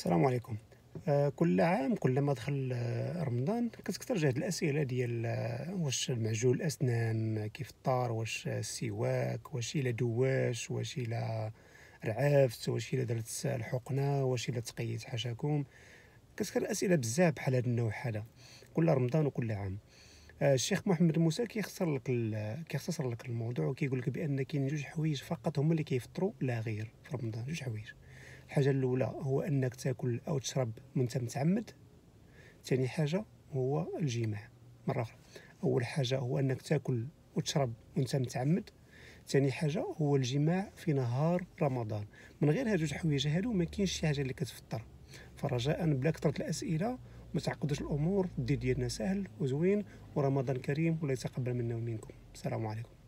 السلام عليكم آه، كل عام كل ما دخل آه، رمضان كتكثر جهد الاسئله ديال آه، واش معجون الاسنان كيف طار واش السواك واش الى دواش واش الى رعافت واش الى درت الحقنه واش الى تقيت حاشاكم كتكثر الاسئله بزاف بحال هذا النوع هذا كل رمضان وكل عام الشيخ محمد موسى كيختصر لك كيختصر لك الموضوع وكيقول لك بان كاين جوج حوايج فقط هما اللي كيفطروا لا غير في رمضان جوج حوايج الحاجه الاولى هو انك تاكل او تشرب وانت متعمد ثاني حاجه هو الجماع مره اخرى اول حاجه هو انك تاكل وتشرب وانت متعمد ثاني حاجه هو الجماع في نهار رمضان من غير هادو الحوايج هادو ما كاينش شي حاجه اللي كتفطر فرجاء بلا كثره الاسئله ما تعقدوش الامور دي ديالنا سهل وزوين ورمضان كريم ولا يتقبل منا ومنكم السلام عليكم